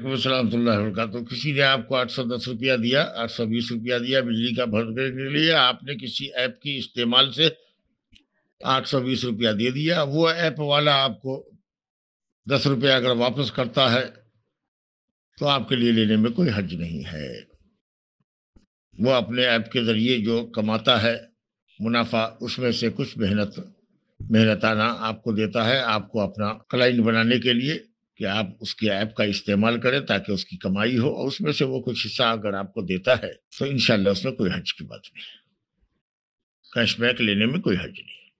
वरक तो किसी ने आपको आठ सौ दस रुपया दिया आठ सौ बीस रुपया दिया बिजली का भरने के लिए आपने किसी ऐप की इस्तेमाल से आठ सौ बीस रुपया दे दिया वो ऐप वाला आपको दस रुपया अगर वापस करता है तो आपके लिए लेने में कोई हर्ज नहीं है वो अपने ऐप के ज़रिए जो कमाता है मुनाफा उसमें से कुछ मेहनत मेहनताना आपको देता है आपको अपना क्लाइंट बनाने के लिए कि आप उसकी ऐप का इस्तेमाल करें ताकि उसकी कमाई हो और उसमें से वो कुछ हिस्सा अगर आपको देता है तो इनशाला उसमें कोई हज की बात नहीं कैशबैक लेने में कोई हज नहीं